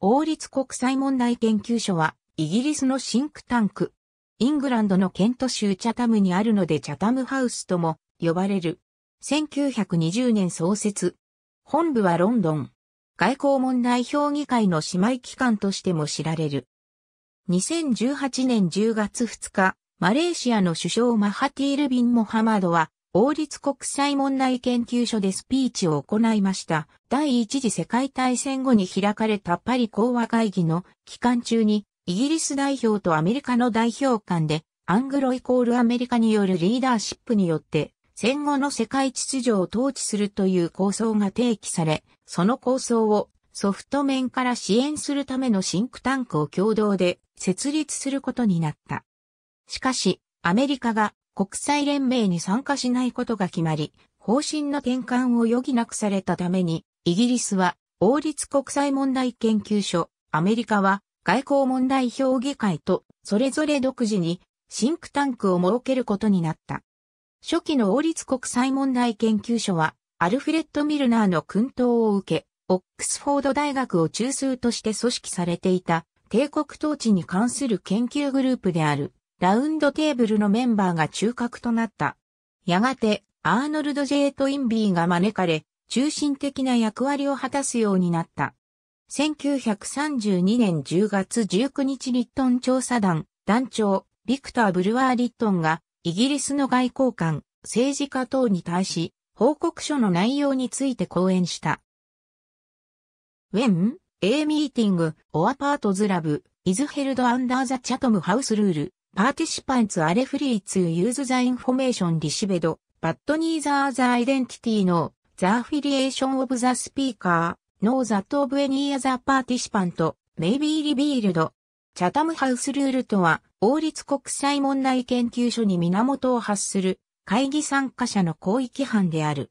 王立国際問題研究所は、イギリスのシンクタンク。イングランドのケント州チャタムにあるのでチャタムハウスとも呼ばれる。1920年創設。本部はロンドン。外交問題評議会の姉妹機関としても知られる。2018年10月2日、マレーシアの首相マハティール・ビン・モハマドは王立国際問題研究所でスピーチを行いました。第一次世界大戦後に開かれたパリ講和会議の期間中に、イギリス代表とアメリカの代表間で、アングロイコールアメリカによるリーダーシップによって、戦後の世界秩序を統治するという構想が提起され、その構想をソフト面から支援するためのシンクタンクを共同で設立することになった。しかし、アメリカが国際連盟に参加しないことが決まり、方針の転換を余儀なくされたために、イギリスは王立国際問題研究所、アメリカは外交問題評議会とそれぞれ独自にシンクタンクを設けることになった。初期の王立国際問題研究所はアルフレッド・ミルナーの訓導を受け、オックスフォード大学を中枢として組織されていた帝国統治に関する研究グループである。ラウンドテーブルのメンバーが中核となった。やがて、アーノルド・ジェイ・トインビーが招かれ、中心的な役割を果たすようになった。1932年10月19日リットン調査団、団長、ビクター・ブルワー・リットンが、イギリスの外交官、政治家等に対し、報告書の内容について講演した。When, a meeting, or part lab, is held under the Chatham House rule, パーティシパンツアレフリーツユーズザインフォメーションリシベド、バッドニーザーザーアイデンティティのザアフィリエーションオブザスピーカー、ノーザットオブエニーアザーパーティシパント、メイビーリビールド。チャタムハウスルールとは、王立国際問題研究所に源を発する会議参加者の広域班である。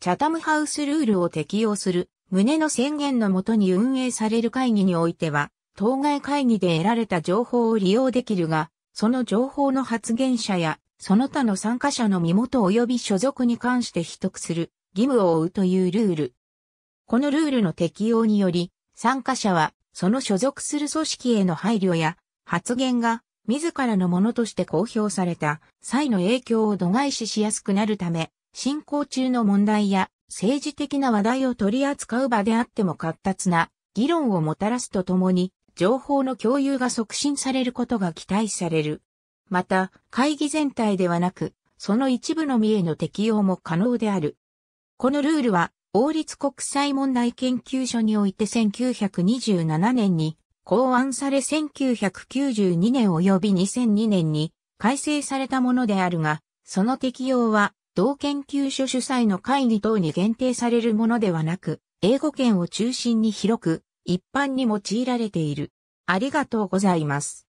チャタムハウスルールを適用する胸の宣言のもとに運営される会議においては、当該会議で得られた情報を利用できるが、その情報の発言者や、その他の参加者の身元及び所属に関して秘匿する義務を負うというルール。このルールの適用により、参加者は、その所属する組織への配慮や、発言が、自らのものとして公表された際の影響を度外視しやすくなるため、進行中の問題や政治的な話題を取り扱う場であっても活発な議論をもたらすとともに、情報の共有が促進されることが期待される。また、会議全体ではなく、その一部のみへの適用も可能である。このルールは、王立国際問題研究所において1927年に考案され1992年及び2002年に改正されたものであるが、その適用は同研究所主催の会議等に限定されるものではなく、英語圏を中心に広く一般に用いられている。ありがとうございます。